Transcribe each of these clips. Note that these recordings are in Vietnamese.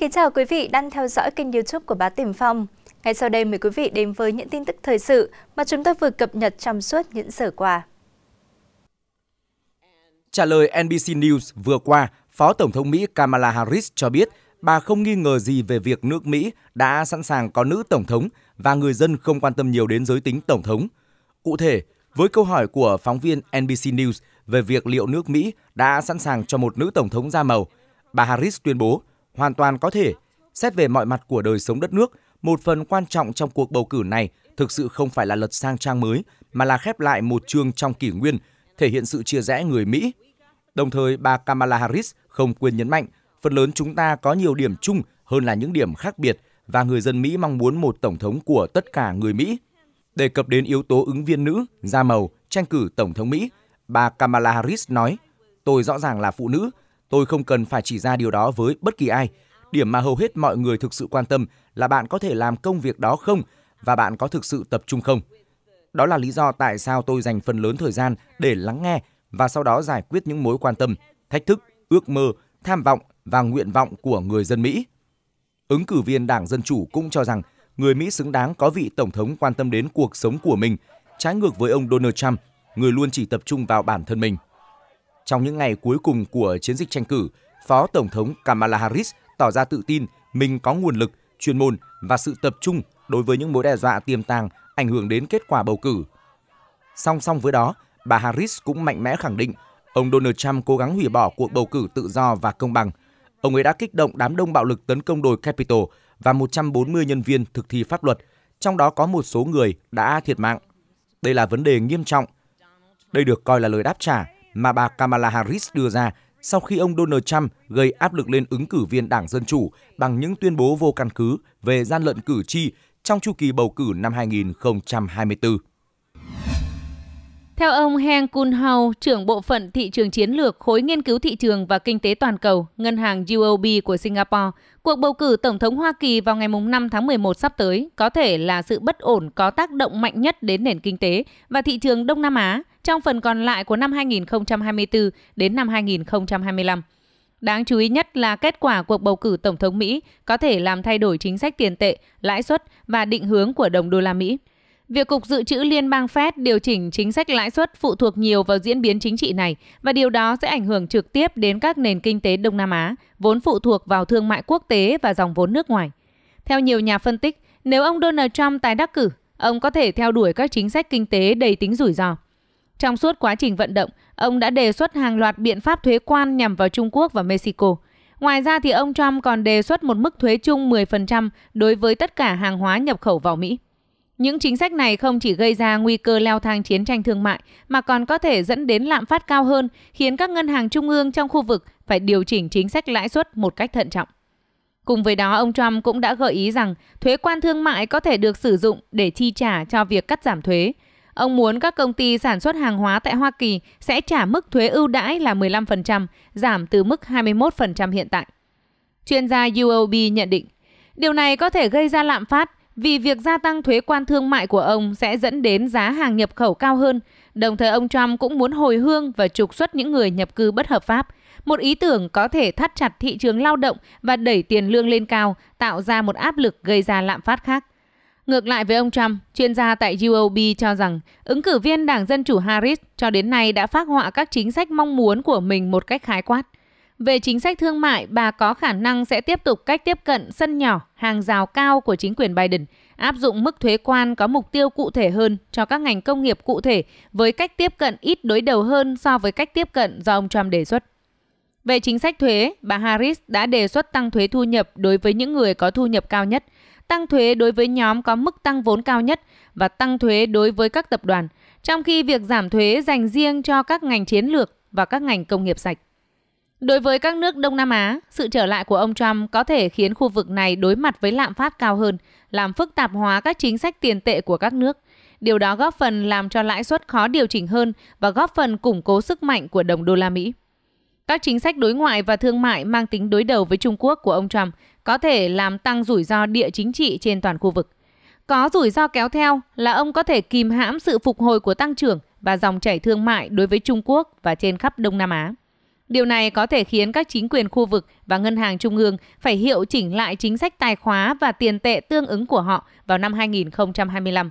kính chào quý vị đang theo dõi kênh youtube của Báo Tiền Phong. Ngay sau đây mời quý vị đến với những tin tức thời sự mà chúng tôi vừa cập nhật trong suốt những giờ qua. Trả lời NBC News vừa qua, Phó Tổng thống Mỹ Kamala Harris cho biết bà không nghi ngờ gì về việc nước Mỹ đã sẵn sàng có nữ tổng thống và người dân không quan tâm nhiều đến giới tính tổng thống. Cụ thể, với câu hỏi của phóng viên NBC News về việc liệu nước Mỹ đã sẵn sàng cho một nữ tổng thống da màu, bà Harris tuyên bố hoàn toàn có thể. Xét về mọi mặt của đời sống đất nước, một phần quan trọng trong cuộc bầu cử này thực sự không phải là lật sang trang mới, mà là khép lại một chương trong kỷ nguyên, thể hiện sự chia rẽ người Mỹ. Đồng thời, bà Kamala Harris không quên nhấn mạnh, phần lớn chúng ta có nhiều điểm chung hơn là những điểm khác biệt và người dân Mỹ mong muốn một tổng thống của tất cả người Mỹ. Đề cập đến yếu tố ứng viên nữ, da màu, tranh cử tổng thống Mỹ, bà Kamala Harris nói, tôi rõ ràng là phụ nữ, Tôi không cần phải chỉ ra điều đó với bất kỳ ai. Điểm mà hầu hết mọi người thực sự quan tâm là bạn có thể làm công việc đó không và bạn có thực sự tập trung không. Đó là lý do tại sao tôi dành phần lớn thời gian để lắng nghe và sau đó giải quyết những mối quan tâm, thách thức, ước mơ, tham vọng và nguyện vọng của người dân Mỹ. Ứng cử viên Đảng Dân Chủ cũng cho rằng người Mỹ xứng đáng có vị Tổng thống quan tâm đến cuộc sống của mình, trái ngược với ông Donald Trump, người luôn chỉ tập trung vào bản thân mình. Trong những ngày cuối cùng của chiến dịch tranh cử, Phó Tổng thống Kamala Harris tỏ ra tự tin mình có nguồn lực, chuyên môn và sự tập trung đối với những mối đe dọa tiềm tàng ảnh hưởng đến kết quả bầu cử. Song song với đó, bà Harris cũng mạnh mẽ khẳng định ông Donald Trump cố gắng hủy bỏ cuộc bầu cử tự do và công bằng. Ông ấy đã kích động đám đông bạo lực tấn công đồi Capitol và 140 nhân viên thực thi pháp luật, trong đó có một số người đã thiệt mạng. Đây là vấn đề nghiêm trọng. Đây được coi là lời đáp trả mà bà Kamala Harris đưa ra sau khi ông Donald Trump gây áp lực lên ứng cử viên Đảng Dân Chủ bằng những tuyên bố vô căn cứ về gian lận cử tri trong chu kỳ bầu cử năm 2024. Theo ông Heng Kun Hao, trưởng bộ phận thị trường chiến lược khối nghiên cứu thị trường và kinh tế toàn cầu, ngân hàng UOB của Singapore, cuộc bầu cử Tổng thống Hoa Kỳ vào ngày 5 tháng 11 sắp tới có thể là sự bất ổn có tác động mạnh nhất đến nền kinh tế và thị trường Đông Nam Á trong phần còn lại của năm 2024 đến năm 2025. Đáng chú ý nhất là kết quả cuộc bầu cử Tổng thống Mỹ có thể làm thay đổi chính sách tiền tệ, lãi suất và định hướng của đồng đô la Mỹ. Việc Cục Dự trữ Liên bang Fed điều chỉnh chính sách lãi suất phụ thuộc nhiều vào diễn biến chính trị này và điều đó sẽ ảnh hưởng trực tiếp đến các nền kinh tế Đông Nam Á, vốn phụ thuộc vào thương mại quốc tế và dòng vốn nước ngoài. Theo nhiều nhà phân tích, nếu ông Donald Trump tái đắc cử, ông có thể theo đuổi các chính sách kinh tế đầy tính rủi ro. Trong suốt quá trình vận động, ông đã đề xuất hàng loạt biện pháp thuế quan nhằm vào Trung Quốc và Mexico. Ngoài ra thì ông Trump còn đề xuất một mức thuế chung 10% đối với tất cả hàng hóa nhập khẩu vào Mỹ. Những chính sách này không chỉ gây ra nguy cơ leo thang chiến tranh thương mại mà còn có thể dẫn đến lạm phát cao hơn, khiến các ngân hàng trung ương trong khu vực phải điều chỉnh chính sách lãi suất một cách thận trọng. Cùng với đó, ông Trump cũng đã gợi ý rằng thuế quan thương mại có thể được sử dụng để chi trả cho việc cắt giảm thuế, Ông muốn các công ty sản xuất hàng hóa tại Hoa Kỳ sẽ trả mức thuế ưu đãi là 15%, giảm từ mức 21% hiện tại. Chuyên gia UOB nhận định, điều này có thể gây ra lạm phát vì việc gia tăng thuế quan thương mại của ông sẽ dẫn đến giá hàng nhập khẩu cao hơn. Đồng thời ông Trump cũng muốn hồi hương và trục xuất những người nhập cư bất hợp pháp, một ý tưởng có thể thắt chặt thị trường lao động và đẩy tiền lương lên cao, tạo ra một áp lực gây ra lạm phát khác. Ngược lại với ông Trump, chuyên gia tại UOB cho rằng ứng cử viên Đảng Dân Chủ Harris cho đến nay đã phát họa các chính sách mong muốn của mình một cách khái quát. Về chính sách thương mại, bà có khả năng sẽ tiếp tục cách tiếp cận sân nhỏ, hàng rào cao của chính quyền Biden, áp dụng mức thuế quan có mục tiêu cụ thể hơn cho các ngành công nghiệp cụ thể với cách tiếp cận ít đối đầu hơn so với cách tiếp cận do ông Trump đề xuất. Về chính sách thuế, bà Harris đã đề xuất tăng thuế thu nhập đối với những người có thu nhập cao nhất, tăng thuế đối với nhóm có mức tăng vốn cao nhất và tăng thuế đối với các tập đoàn, trong khi việc giảm thuế dành riêng cho các ngành chiến lược và các ngành công nghiệp sạch. Đối với các nước Đông Nam Á, sự trở lại của ông Trump có thể khiến khu vực này đối mặt với lạm phát cao hơn, làm phức tạp hóa các chính sách tiền tệ của các nước. Điều đó góp phần làm cho lãi suất khó điều chỉnh hơn và góp phần củng cố sức mạnh của đồng đô la Mỹ. Các chính sách đối ngoại và thương mại mang tính đối đầu với Trung Quốc của ông Trump có thể làm tăng rủi ro địa chính trị trên toàn khu vực. Có rủi ro kéo theo là ông có thể kìm hãm sự phục hồi của tăng trưởng và dòng chảy thương mại đối với Trung Quốc và trên khắp Đông Nam Á. Điều này có thể khiến các chính quyền khu vực và ngân hàng trung ương phải hiệu chỉnh lại chính sách tài khóa và tiền tệ tương ứng của họ vào năm 2025.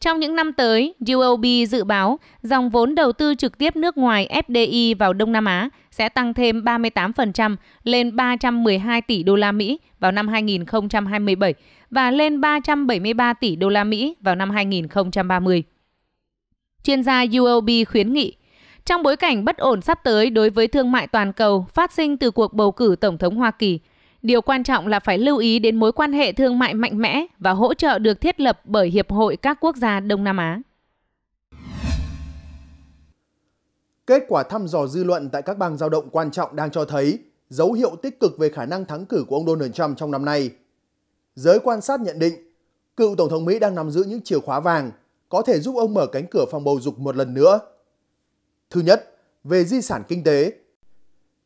Trong những năm tới, UOB dự báo dòng vốn đầu tư trực tiếp nước ngoài FDI vào Đông Nam Á sẽ tăng thêm 38% lên 312 tỷ đô la Mỹ vào năm 2027 và lên 373 tỷ đô la Mỹ vào năm 2030. Chuyên gia UOB khuyến nghị trong bối cảnh bất ổn sắp tới đối với thương mại toàn cầu phát sinh từ cuộc bầu cử tổng thống Hoa Kỳ – Điều quan trọng là phải lưu ý đến mối quan hệ thương mại mạnh mẽ và hỗ trợ được thiết lập bởi Hiệp hội các quốc gia Đông Nam Á. Kết quả thăm dò dư luận tại các bang giao động quan trọng đang cho thấy dấu hiệu tích cực về khả năng thắng cử của ông Donald Trump trong năm nay. Giới quan sát nhận định, cựu Tổng thống Mỹ đang nắm giữ những chìa khóa vàng có thể giúp ông mở cánh cửa phòng bầu dục một lần nữa. Thứ nhất, về di sản kinh tế.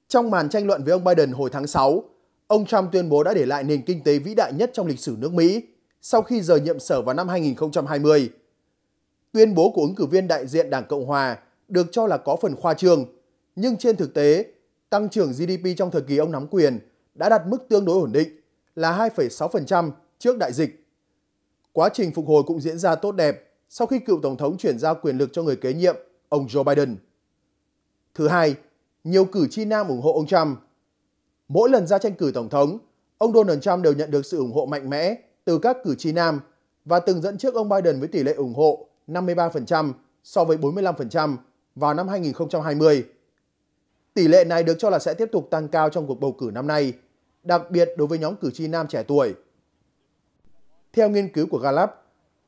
Trong màn tranh luận với ông Biden hồi tháng 6, Ông Trump tuyên bố đã để lại nền kinh tế vĩ đại nhất trong lịch sử nước Mỹ sau khi rời nhiệm sở vào năm 2020. Tuyên bố của ứng cử viên đại diện Đảng Cộng Hòa được cho là có phần khoa trương, nhưng trên thực tế, tăng trưởng GDP trong thời kỳ ông nắm quyền đã đạt mức tương đối ổn định là 2,6% trước đại dịch. Quá trình phục hồi cũng diễn ra tốt đẹp sau khi cựu Tổng thống chuyển giao quyền lực cho người kế nhiệm, ông Joe Biden. Thứ hai, nhiều cử tri nam ủng hộ ông Trump Mỗi lần ra tranh cử Tổng thống, ông Donald Trump đều nhận được sự ủng hộ mạnh mẽ từ các cử tri nam và từng dẫn trước ông Biden với tỷ lệ ủng hộ 53% so với 45% vào năm 2020. Tỷ lệ này được cho là sẽ tiếp tục tăng cao trong cuộc bầu cử năm nay, đặc biệt đối với nhóm cử tri nam trẻ tuổi. Theo nghiên cứu của Gallup,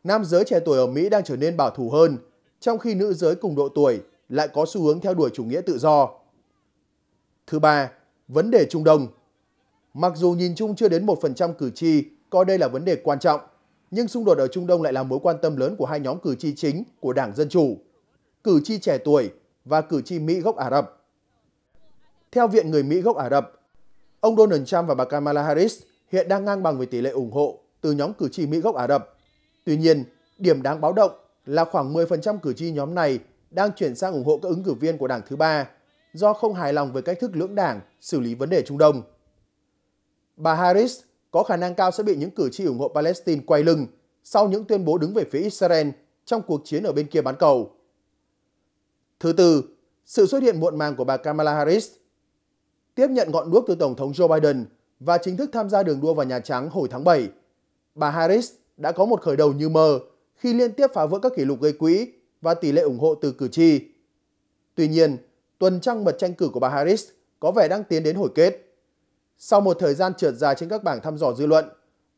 nam giới trẻ tuổi ở Mỹ đang trở nên bảo thủ hơn, trong khi nữ giới cùng độ tuổi lại có xu hướng theo đuổi chủ nghĩa tự do. Thứ ba, Vấn đề Trung Đông Mặc dù nhìn chung chưa đến 1% cử tri coi đây là vấn đề quan trọng, nhưng xung đột ở Trung Đông lại là mối quan tâm lớn của hai nhóm cử tri chính của Đảng Dân Chủ, cử tri trẻ tuổi và cử tri Mỹ gốc Ả Rập. Theo Viện Người Mỹ gốc Ả Rập, ông Donald Trump và bà Kamala Harris hiện đang ngang bằng về tỷ lệ ủng hộ từ nhóm cử tri Mỹ gốc Ả Rập. Tuy nhiên, điểm đáng báo động là khoảng 10% cử tri nhóm này đang chuyển sang ủng hộ các ứng cử viên của đảng thứ ba do không hài lòng với cách thức lưỡng đảng xử lý vấn đề Trung Đông. Bà Harris có khả năng cao sẽ bị những cử tri ủng hộ Palestine quay lưng sau những tuyên bố đứng về phía Israel trong cuộc chiến ở bên kia bán cầu. Thứ tư, sự xuất hiện muộn màng của bà Kamala Harris tiếp nhận ngọn đuốc từ Tổng thống Joe Biden và chính thức tham gia đường đua vào Nhà Trắng hồi tháng 7. Bà Harris đã có một khởi đầu như mơ khi liên tiếp phá vỡ các kỷ lục gây quỹ và tỷ lệ ủng hộ từ cử tri. Tuy nhiên, tuần trăng mật tranh cử của bà Harris có vẻ đang tiến đến hồi kết. Sau một thời gian trượt dài trên các bảng thăm dò dư luận,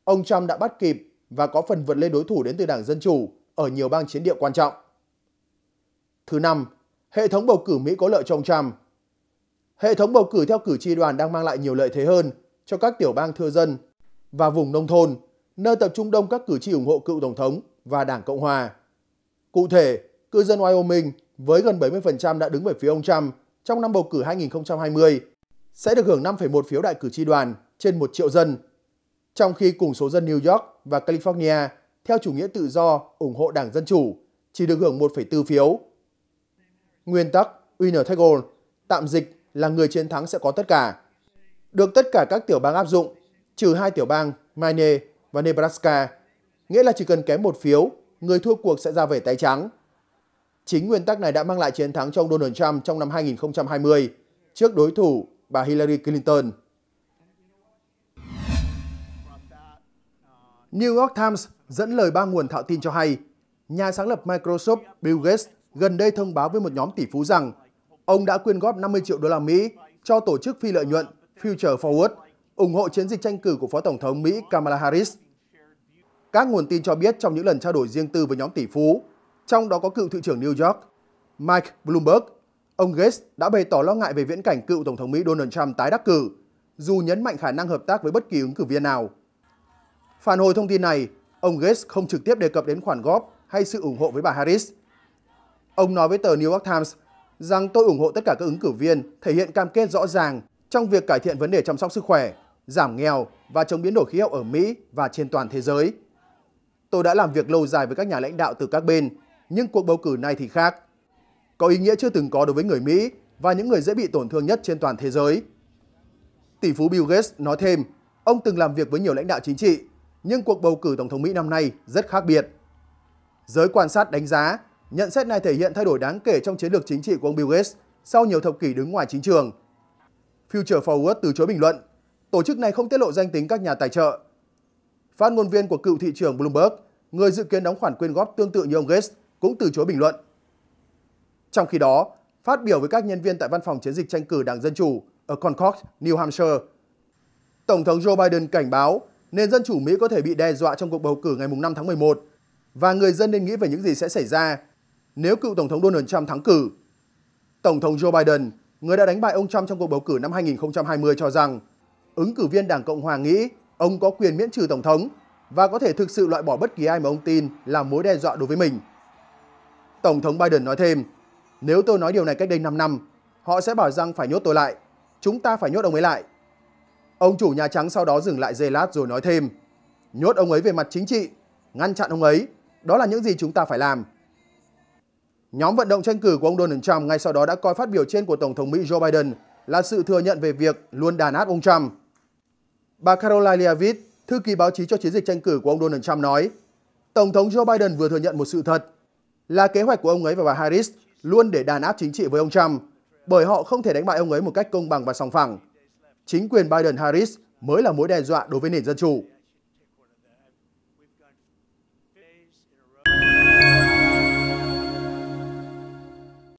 ông Trump đã bắt kịp và có phần vượt lên đối thủ đến từ Đảng Dân Chủ ở nhiều bang chiến địa quan trọng. Thứ năm, hệ thống bầu cử Mỹ có lợi cho ông Trump. Hệ thống bầu cử theo cử tri đoàn đang mang lại nhiều lợi thế hơn cho các tiểu bang thưa dân và vùng nông thôn, nơi tập trung đông các cử tri ủng hộ cựu Tổng thống và Đảng Cộng Hòa. Cụ thể, cư dân Wyoming với gần 70% đã đứng về phía ông Trump trong năm bầu cử 2020 sẽ được hưởng 5,1 phiếu đại cử tri đoàn trên 1 triệu dân, trong khi cùng số dân New York và California theo chủ nghĩa tự do ủng hộ Đảng Dân Chủ chỉ được hưởng 1,4 phiếu. Nguyên tắc winner take all, tạm dịch là người chiến thắng sẽ có tất cả. Được tất cả các tiểu bang áp dụng, trừ hai tiểu bang Maine và Nebraska, nghĩa là chỉ cần kém một phiếu, người thua cuộc sẽ ra về tay trắng. Chính nguyên tắc này đã mang lại chiến thắng cho ông Donald Trump trong năm 2020 trước đối thủ bà Hillary Clinton. New York Times dẫn lời ba nguồn thạo tin cho hay, nhà sáng lập Microsoft Bill Gates gần đây thông báo với một nhóm tỷ phú rằng ông đã quyên góp 50 triệu đô la Mỹ cho tổ chức phi lợi nhuận Future Forward ủng hộ chiến dịch tranh cử của Phó Tổng thống Mỹ Kamala Harris. Các nguồn tin cho biết trong những lần trao đổi riêng tư với nhóm tỷ phú, trong đó có cựu thị trưởng New York Mike Bloomberg. Ông Gates đã bày tỏ lo ngại về viễn cảnh cựu Tổng thống Mỹ Donald Trump tái đắc cử, dù nhấn mạnh khả năng hợp tác với bất kỳ ứng cử viên nào. Phản hồi thông tin này, ông Gates không trực tiếp đề cập đến khoản góp hay sự ủng hộ với bà Harris. Ông nói với tờ New York Times rằng tôi ủng hộ tất cả các ứng cử viên thể hiện cam kết rõ ràng trong việc cải thiện vấn đề chăm sóc sức khỏe, giảm nghèo và chống biến đổi khí hậu ở Mỹ và trên toàn thế giới. Tôi đã làm việc lâu dài với các nhà lãnh đạo từ các bên nhưng cuộc bầu cử này thì khác. Có ý nghĩa chưa từng có đối với người Mỹ và những người dễ bị tổn thương nhất trên toàn thế giới. Tỷ phú Bill Gates nói thêm, ông từng làm việc với nhiều lãnh đạo chính trị, nhưng cuộc bầu cử Tổng thống Mỹ năm nay rất khác biệt. Giới quan sát đánh giá, nhận xét này thể hiện thay đổi đáng kể trong chiến lược chính trị của ông Bill Gates sau nhiều thập kỷ đứng ngoài chính trường. Future Forward từ chối bình luận, tổ chức này không tiết lộ danh tính các nhà tài trợ. Phát ngôn viên của cựu thị trường Bloomberg, người dự kiến đóng khoản quyên góp tương tự như ông Gates, cũng từ chối bình luận. Trong khi đó, phát biểu với các nhân viên tại văn phòng chiến dịch tranh cử Đảng Dân Chủ ở Concord, New Hampshire, Tổng thống Joe Biden cảnh báo nền dân chủ Mỹ có thể bị đe dọa trong cuộc bầu cử ngày 5 tháng 11 và người dân nên nghĩ về những gì sẽ xảy ra nếu cựu Tổng thống Donald Trump thắng cử. Tổng thống Joe Biden, người đã đánh bại ông Trump trong cuộc bầu cử năm 2020 cho rằng ứng cử viên Đảng Cộng Hòa nghĩ ông có quyền miễn trừ Tổng thống và có thể thực sự loại bỏ bất kỳ ai mà ông tin là mối đe dọa đối với mình. Tổng thống Biden nói thêm, nếu tôi nói điều này cách đây 5 năm, họ sẽ bảo rằng phải nhốt tôi lại, chúng ta phải nhốt ông ấy lại. Ông chủ Nhà Trắng sau đó dừng lại giây lát rồi nói thêm, nhốt ông ấy về mặt chính trị, ngăn chặn ông ấy, đó là những gì chúng ta phải làm. Nhóm vận động tranh cử của ông Donald Trump ngay sau đó đã coi phát biểu trên của Tổng thống Mỹ Joe Biden là sự thừa nhận về việc luôn đàn áp ông Trump. Bà Caroline Leavitt, thư ký báo chí cho chiến dịch tranh cử của ông Donald Trump nói, Tổng thống Joe Biden vừa thừa nhận một sự thật là kế hoạch của ông ấy và bà Harris luôn để đàn áp chính trị với ông Trump, bởi họ không thể đánh bại ông ấy một cách công bằng và sòng phẳng. Chính quyền Biden-Harris mới là mối đe dọa đối với nền dân chủ.